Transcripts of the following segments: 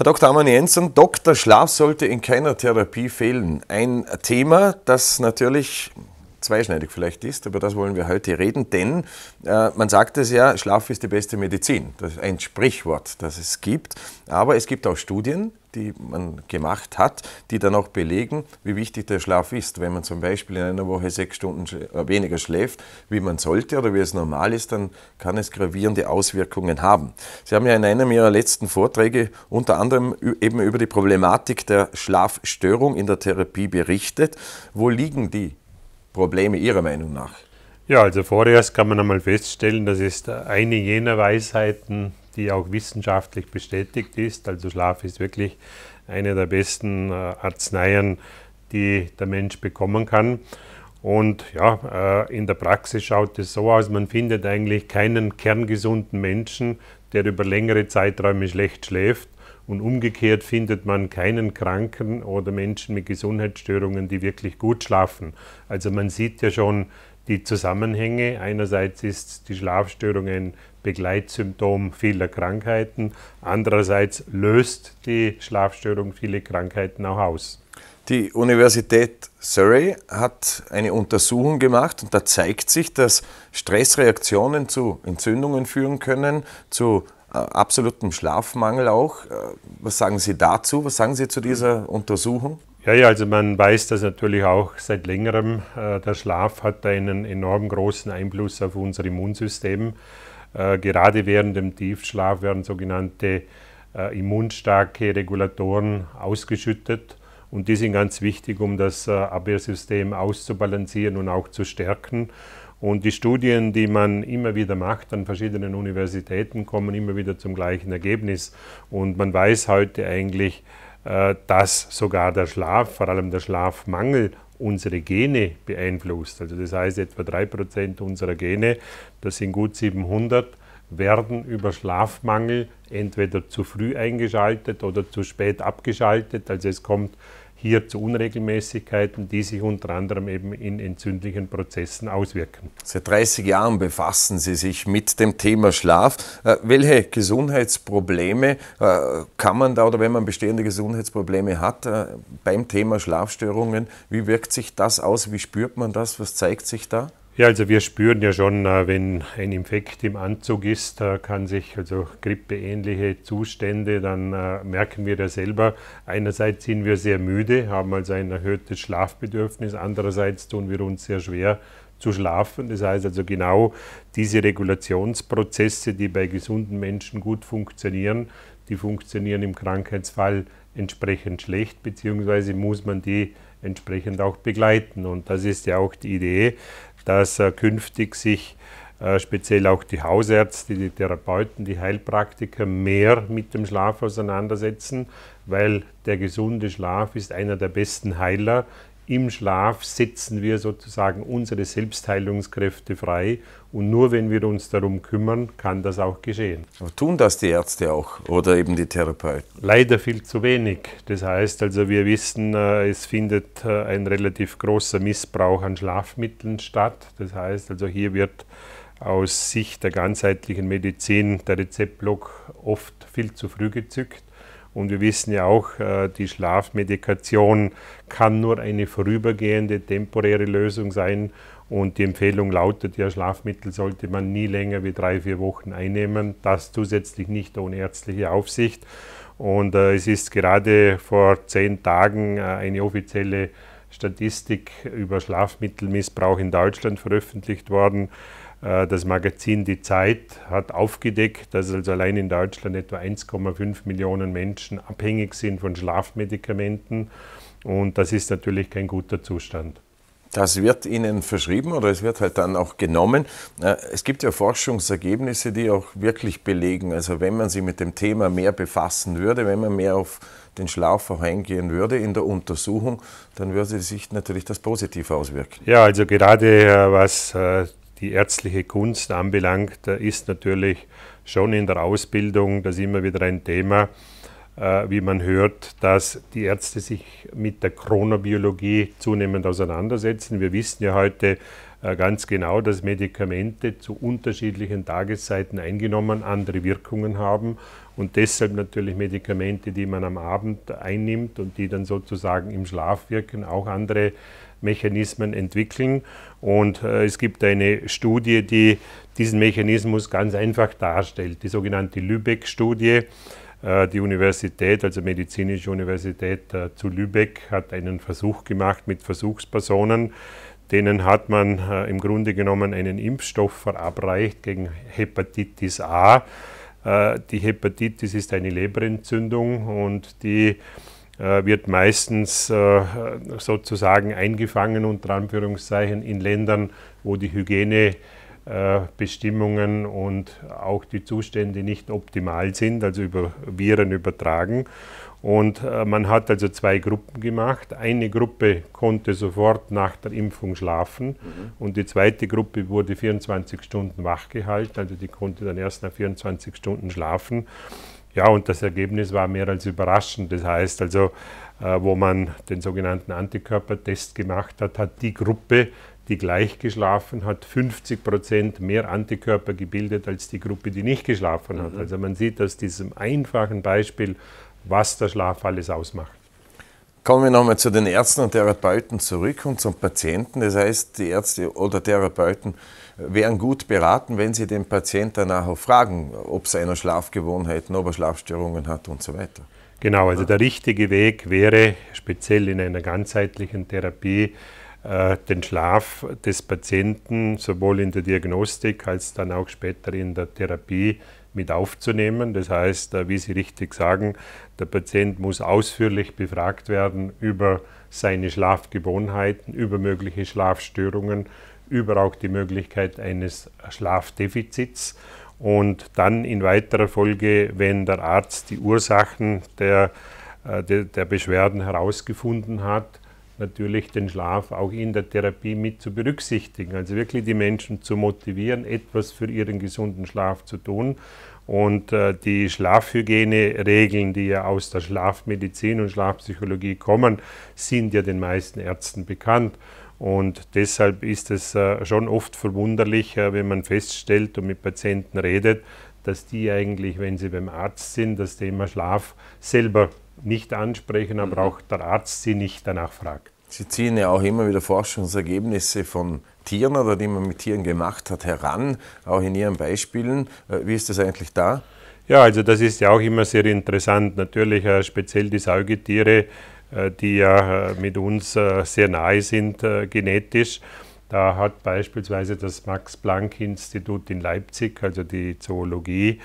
Herr Dr. Amann Jensen, Dr. Schlaf sollte in keiner Therapie fehlen. Ein Thema, das natürlich zweischneidig vielleicht ist, über das wollen wir heute reden, denn äh, man sagt es ja, Schlaf ist die beste Medizin. Das ist ein Sprichwort, das es gibt. Aber es gibt auch Studien, die man gemacht hat, die dann auch belegen, wie wichtig der Schlaf ist. Wenn man zum Beispiel in einer Woche sechs Stunden äh, weniger schläft, wie man sollte oder wie es normal ist, dann kann es gravierende Auswirkungen haben. Sie haben ja in einem Ihrer letzten Vorträge unter anderem eben über die Problematik der Schlafstörung in der Therapie berichtet. Wo liegen die Probleme Ihrer Meinung nach? Ja, also vorerst kann man einmal feststellen, das ist eine jener Weisheiten, die auch wissenschaftlich bestätigt ist. Also Schlaf ist wirklich eine der besten äh, Arzneien, die der Mensch bekommen kann. Und ja, äh, in der Praxis schaut es so aus, man findet eigentlich keinen kerngesunden Menschen, der über längere Zeiträume schlecht schläft. Und umgekehrt findet man keinen Kranken oder Menschen mit Gesundheitsstörungen, die wirklich gut schlafen. Also man sieht ja schon, die Zusammenhänge. Einerseits ist die Schlafstörung ein Begleitsymptom vieler Krankheiten, andererseits löst die Schlafstörung viele Krankheiten auch aus. Die Universität Surrey hat eine Untersuchung gemacht und da zeigt sich, dass Stressreaktionen zu Entzündungen führen können, zu äh, absolutem Schlafmangel auch. Äh, was sagen Sie dazu? Was sagen Sie zu dieser Untersuchung? Ja, ja, also man weiß das natürlich auch seit längerem. Äh, der Schlaf hat einen enorm großen Einfluss auf unser Immunsystem. Äh, gerade während dem Tiefschlaf werden sogenannte äh, immunstarke Regulatoren ausgeschüttet und die sind ganz wichtig, um das Abwehrsystem auszubalancieren und auch zu stärken. Und die Studien, die man immer wieder macht an verschiedenen Universitäten, kommen immer wieder zum gleichen Ergebnis. Und man weiß heute eigentlich, äh, dass sogar der Schlaf, vor allem der Schlafmangel, unsere Gene beeinflusst. Also das heißt, etwa 3% unserer Gene, das sind gut 700, werden über Schlafmangel entweder zu früh eingeschaltet oder zu spät abgeschaltet. Also es kommt hier zu Unregelmäßigkeiten, die sich unter anderem eben in entzündlichen Prozessen auswirken. Seit 30 Jahren befassen Sie sich mit dem Thema Schlaf. Äh, welche Gesundheitsprobleme äh, kann man da oder wenn man bestehende Gesundheitsprobleme hat äh, beim Thema Schlafstörungen, wie wirkt sich das aus? Wie spürt man das? Was zeigt sich da? Ja, also wir spüren ja schon, äh, wenn ein Infekt im Anzug ist, äh, kann sich also grippeähnliche Zustände, dann äh, merken wir das selber. Einerseits sind wir sehr müde, haben also ein erhöhtes Schlafbedürfnis, andererseits tun wir uns sehr schwer zu schlafen. Das heißt also genau diese Regulationsprozesse, die bei gesunden Menschen gut funktionieren, die funktionieren im Krankheitsfall entsprechend schlecht, beziehungsweise muss man die entsprechend auch begleiten. Und das ist ja auch die Idee, dass künftig sich äh, speziell auch die Hausärzte, die Therapeuten, die Heilpraktiker mehr mit dem Schlaf auseinandersetzen, weil der gesunde Schlaf ist einer der besten Heiler, im Schlaf setzen wir sozusagen unsere Selbstheilungskräfte frei und nur wenn wir uns darum kümmern, kann das auch geschehen. Aber tun das die Ärzte auch oder eben die Therapeuten? Leider viel zu wenig. Das heißt also, wir wissen, äh, es findet äh, ein relativ großer Missbrauch an Schlafmitteln statt. Das heißt also, hier wird aus Sicht der ganzheitlichen Medizin der Rezeptblock oft viel zu früh gezückt. Und wir wissen ja auch, äh, die Schlafmedikation kann nur eine vorübergehende, temporäre Lösung sein. Und die Empfehlung lautet, ja, Schlafmittel sollte man nie länger wie drei, vier Wochen einnehmen. Das zusätzlich nicht ohne ärztliche Aufsicht. Und äh, es ist gerade vor zehn Tagen äh, eine offizielle Statistik über Schlafmittelmissbrauch in Deutschland veröffentlicht worden. Äh, das Magazin Die Zeit hat aufgedeckt, dass also allein in Deutschland etwa 1,5 Millionen Menschen abhängig sind von Schlafmedikamenten. Und das ist natürlich kein guter Zustand. Das wird Ihnen verschrieben oder es wird halt dann auch genommen. Äh, es gibt ja Forschungsergebnisse, die auch wirklich belegen, also wenn man sich mit dem Thema mehr befassen würde, wenn man mehr auf den Schlaf auch eingehen würde in der Untersuchung, dann würde sich natürlich das positiv auswirken. Ja, also gerade äh, was die ärztliche Kunst anbelangt, ist natürlich schon in der Ausbildung das immer wieder ein Thema, äh, wie man hört, dass die Ärzte sich mit der Chronobiologie zunehmend auseinandersetzen. Wir wissen ja heute, äh, ganz genau, dass Medikamente zu unterschiedlichen Tageszeiten eingenommen andere Wirkungen haben und deshalb natürlich Medikamente, die man am Abend einnimmt und die dann sozusagen im Schlaf wirken, auch andere Mechanismen entwickeln. Und äh, es gibt eine Studie, die diesen Mechanismus ganz einfach darstellt, die sogenannte Lübeck-Studie. Äh, die Universität, also Medizinische Universität äh, zu Lübeck, hat einen Versuch gemacht mit Versuchspersonen. Denen hat man äh, im Grunde genommen einen Impfstoff verabreicht gegen Hepatitis A. Äh, die Hepatitis ist eine Leberentzündung und die äh, wird meistens äh, sozusagen eingefangen unter Anführungszeichen in Ländern, wo die Hygiene äh, Bestimmungen und auch die Zustände nicht optimal sind, also über Viren übertragen. Und äh, man hat also zwei Gruppen gemacht. Eine Gruppe konnte sofort nach der Impfung schlafen mhm. und die zweite Gruppe wurde 24 Stunden wachgehalten, also die konnte dann erst nach 24 Stunden schlafen. Ja, und das Ergebnis war mehr als überraschend. Das heißt also, äh, wo man den sogenannten Antikörpertest gemacht hat, hat die Gruppe, die gleich geschlafen hat, 50 Prozent mehr Antikörper gebildet als die Gruppe, die nicht geschlafen hat. Mhm. Also man sieht aus diesem einfachen Beispiel, was der Schlaf alles ausmacht. Kommen wir nochmal zu den Ärzten und Therapeuten zurück und zum Patienten. Das heißt, die Ärzte oder Therapeuten wären gut beraten, wenn sie den Patienten danach auch fragen, ob es einer Schlafgewohnheiten, ob er Schlafstörungen hat und so weiter. Genau, also der richtige Weg wäre, speziell in einer ganzheitlichen Therapie, äh, den Schlaf des Patienten sowohl in der Diagnostik als dann auch später in der Therapie mit aufzunehmen. Das heißt, äh, wie Sie richtig sagen, der Patient muss ausführlich befragt werden über seine Schlafgewohnheiten, über mögliche Schlafstörungen, über auch die Möglichkeit eines Schlafdefizits. Und dann in weiterer Folge, wenn der Arzt die Ursachen der, äh, der, der Beschwerden herausgefunden hat, natürlich den Schlaf auch in der Therapie mit zu berücksichtigen. Also wirklich die Menschen zu motivieren, etwas für ihren gesunden Schlaf zu tun. Und äh, die Schlafhygieneregeln, die ja aus der Schlafmedizin und Schlafpsychologie kommen, sind ja den meisten Ärzten bekannt. Und deshalb ist es äh, schon oft verwunderlich, äh, wenn man feststellt und mit Patienten redet, dass die eigentlich, wenn sie beim Arzt sind, das Thema Schlaf selber nicht ansprechen, aber mhm. auch der Arzt sie nicht danach fragt. Sie ziehen ja auch immer wieder Forschungsergebnisse von Tieren oder die man mit Tieren gemacht hat heran, auch in Ihren Beispielen. Äh, wie ist das eigentlich da? Ja, also das ist ja auch immer sehr interessant. Natürlich äh, speziell die Säugetiere, äh, die ja mit uns sehr nahe sind genetisch. Da hat beispielsweise das Max-Planck-Institut in Leipzig, also die Zoologie,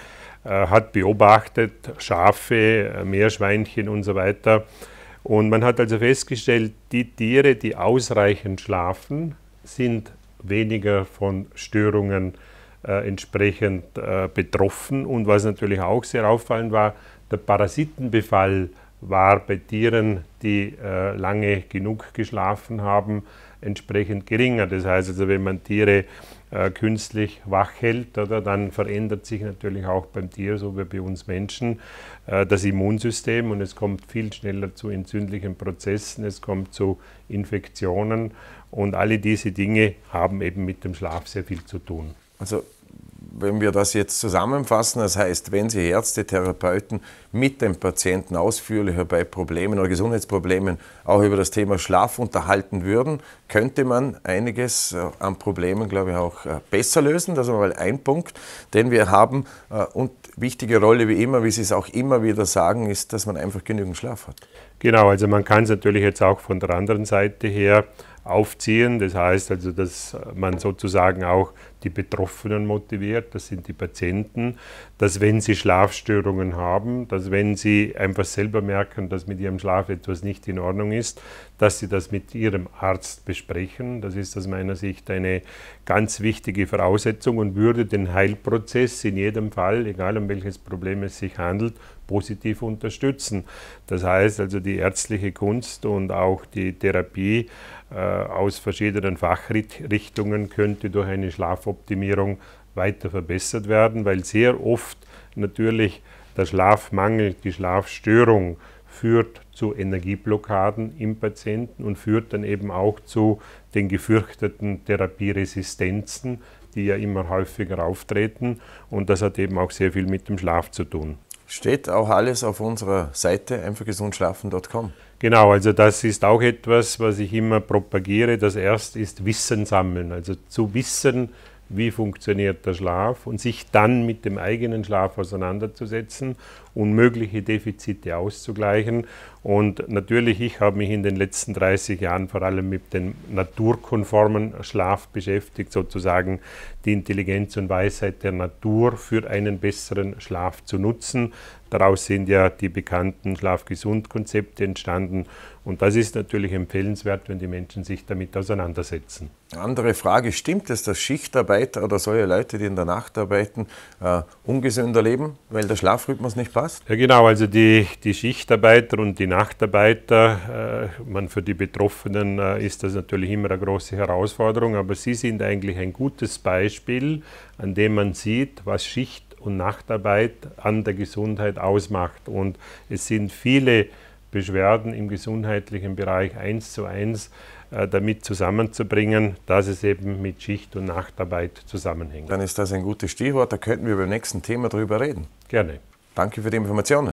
äh, hat beobachtet, Schafe, äh, Meerschweinchen und so weiter. Und man hat also festgestellt, die Tiere, die ausreichend schlafen, sind weniger von Störungen äh, entsprechend äh, betroffen. Und was natürlich auch sehr auffallend war, der Parasitenbefall war bei Tieren, die äh, lange genug geschlafen haben, entsprechend geringer. Das heißt also, wenn man Tiere äh, künstlich wach hält, oder, dann verändert sich natürlich auch beim Tier, so wie bei uns Menschen, äh, das Immunsystem und es kommt viel schneller zu entzündlichen Prozessen, es kommt zu Infektionen und alle diese Dinge haben eben mit dem Schlaf sehr viel zu tun. Also wenn wir das jetzt zusammenfassen, das heißt, wenn Sie Ärzte, Therapeuten mit dem Patienten ausführlicher bei Problemen oder Gesundheitsproblemen auch über das Thema Schlaf unterhalten würden, könnte man einiges äh, an Problemen, glaube ich, auch äh, besser lösen. Das ist mal ein Punkt, den wir haben. Äh, und wichtige Rolle, wie immer, wie Sie es auch immer wieder sagen, ist, dass man einfach genügend Schlaf hat. Genau, also man kann es natürlich jetzt auch von der anderen Seite her aufziehen. Das heißt also, dass man sozusagen auch die Betroffenen motiviert, das sind die Patienten, dass wenn sie Schlafstörungen haben, dass wenn sie einfach selber merken, dass mit ihrem Schlaf etwas nicht in Ordnung ist, dass sie das mit ihrem Arzt besprechen. Das ist aus meiner Sicht eine ganz wichtige Voraussetzung und würde den Heilprozess in jedem Fall, egal um welches Problem es sich handelt, positiv unterstützen. Das heißt also die ärztliche Kunst und auch die Therapie äh, aus verschiedenen Fachrichtungen könnte durch eine Schlafoptimierung weiter verbessert werden, weil sehr oft natürlich der Schlafmangel, die Schlafstörung führt zu Energieblockaden im Patienten und führt dann eben auch zu den gefürchteten Therapieresistenzen, die ja immer häufiger auftreten. Und das hat eben auch sehr viel mit dem Schlaf zu tun. Steht auch alles auf unserer Seite einfachgesundschlafen.com. Genau, also das ist auch etwas, was ich immer propagiere. Das erste ist Wissen sammeln. Also zu wissen, wie funktioniert der Schlaf und sich dann mit dem eigenen Schlaf auseinanderzusetzen und mögliche Defizite auszugleichen. Und natürlich, ich habe mich in den letzten 30 Jahren vor allem mit dem naturkonformen Schlaf beschäftigt, sozusagen die Intelligenz und Weisheit der Natur für einen besseren Schlaf zu nutzen. Daraus sind ja die bekannten Schlafgesund-Konzepte entstanden. Und das ist natürlich empfehlenswert, wenn die Menschen sich damit auseinandersetzen. Andere Frage, stimmt es, dass Schichtarbeiter oder solche Leute, die in der Nacht arbeiten, äh, ungesünder leben, weil der Schlafrhythmus nicht passt? Ja genau, also die, die Schichtarbeiter und die Nachtarbeiter, äh, man, für die Betroffenen äh, ist das natürlich immer eine große Herausforderung, aber sie sind eigentlich ein gutes Beispiel, an dem man sieht, was Schicht und Nachtarbeit an der Gesundheit ausmacht. Und es sind viele Beschwerden im gesundheitlichen Bereich eins zu eins äh, damit zusammenzubringen, dass es eben mit Schicht- und Nachtarbeit zusammenhängt. Dann ist das ein gutes Stichwort, da könnten wir beim nächsten Thema drüber reden. Gerne. Danke für die Informationen.